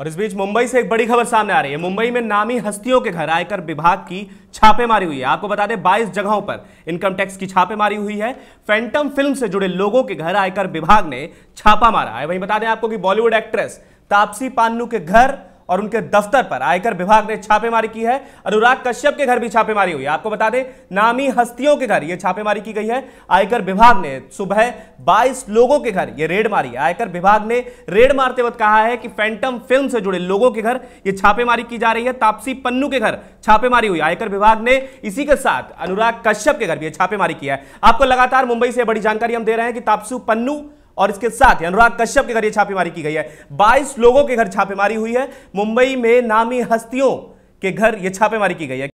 और इस बीच मुंबई से एक बड़ी खबर सामने आ रही है मुंबई में नामी हस्तियों के घर आयकर विभाग की छापेमारी हुई है आपको बता दें 22 जगहों पर इनकम टैक्स की छापेमारी हुई है फैंटम फिल्म से जुड़े लोगों के घर आयकर विभाग ने छापा मारा है वहीं बता दें आपको कि बॉलीवुड एक्ट्रेस तापसी पान्नू के घर और उनके दफ्तर पर आयकर विभाग ने छापेमारी की है अनुराग कश्यप के घर भी छापेमारी हुई है आपको बता दें नामी हस्तियों के घर यह छापेमारी की गई है आयकर विभाग ने सुबह 22 लोगों के घर यह रेड मारी है आयकर विभाग ने रेड मारते वक्त कहा है कि फैंटम फिल्म से जुड़े लोगों के घर ये छापेमारी की जा रही है तापसी पन्नू के घर छापेमारी हुई आयकर विभाग ने इसी के साथ अनुराग कश्यप के घर भी छापेमारी की है आपको लगातार मुंबई से बड़ी जानकारी हम दे रहे हैं कि तापसू पन्नू और इसके साथ अनुराग कश्यप के घर यह छापेमारी की गई है 22 लोगों के घर छापेमारी हुई है मुंबई में नामी हस्तियों के घर यह छापेमारी की गई है